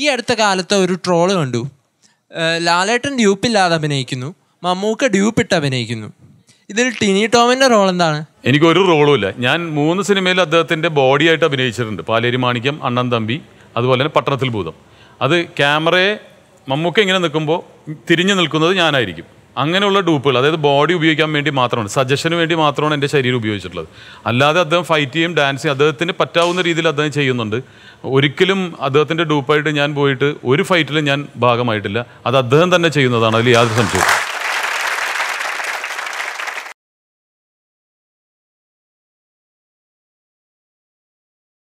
ഈ അടുത്ത കാലത്ത് ഒരു ട്രോള് കണ്ടു ലാലേട്ടൻ ഡ്യൂപ്പില്ലാതെ അഭിനയിക്കുന്നു മമ്മൂക്ക ഇട്ട് അഭിനയിക്കുന്നു ഇതിൽ ടിനി ടോമിന്റെ റോൾ എന്താണ് എനിക്ക് ഒരു റോളും ഇല്ല ഞാൻ മൂന്ന് സിനിമയിൽ അദ്ദേഹത്തിന്റെ ബോഡി ആയിട്ട് അഭിനയിച്ചിട്ടുണ്ട് പാലേരി മാണിക്യം അണ്ണൻ തമ്പി അതുപോലെ തന്നെ പട്ടണത്തിൽ ഭൂതം അത് ക്യാമറയെ മമ്മൂക്ക ഇങ്ങനെ നിൽക്കുമ്പോൾ തിരിഞ്ഞു നിൽക്കുന്നത് ഞാനായിരിക്കും അങ്ങനെയുള്ള ഡൂപ്പുകൾ അതായത് ബോഡി ഉപയോഗിക്കാൻ വേണ്ടി മാത്രമാണ് സജഷന് വേണ്ടി മാത്രമാണ് എൻ്റെ ശരീരം ഉപയോഗിച്ചിട്ടുള്ളത് അല്ലാതെ അദ്ദേഹം ഫൈറ്റ് ചെയ്യും ഡാൻസ് ചെയ്യും അദ്ദേഹത്തിന് പറ്റാവുന്ന രീതിയിൽ അദ്ദേഹം ചെയ്യുന്നുണ്ട് ഒരിക്കലും അദ്ദേഹത്തിൻ്റെ ഡൂപ്പായിട്ട് ഞാൻ പോയിട്ട് ഒരു ഫൈറ്റിലും ഞാൻ ഭാഗമായിട്ടില്ല അത് അദ്ദേഹം തന്നെ ചെയ്യുന്നതാണ് അതിൽ യാതൊരു സംശയവും